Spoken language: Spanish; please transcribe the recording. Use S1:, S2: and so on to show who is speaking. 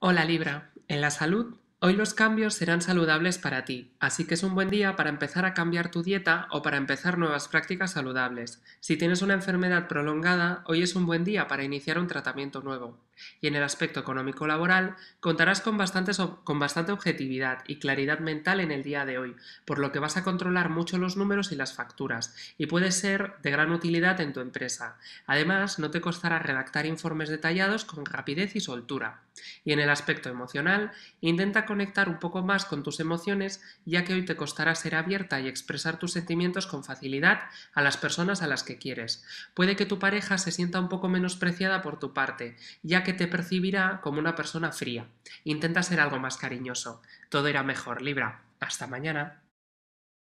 S1: Hola Libra, en la salud, hoy los cambios serán saludables para ti, así que es un buen día para empezar a cambiar tu dieta o para empezar nuevas prácticas saludables. Si tienes una enfermedad prolongada, hoy es un buen día para iniciar un tratamiento nuevo y en el aspecto económico-laboral contarás con, bastante objetividad y claridad mental en el día de hoy, por lo que vas a controlar mucho los números y las facturas, y puede ser de gran utilidad en tu empresa. Además, no te costará redactar informes detallados con rapidez y soltura. Y en el aspecto emocional, intenta conectar un poco más con tus emociones, ya que hoy te costará ser abierta y expresar tus sentimientos con facilidad a las personas a las que quieres. Puede que tu pareja se sienta un poco menospreciada por tu parte, ya que te percibirá como una persona fría. Intenta ser algo más cariñoso. Todo irá mejor, Libra. Hasta mañana.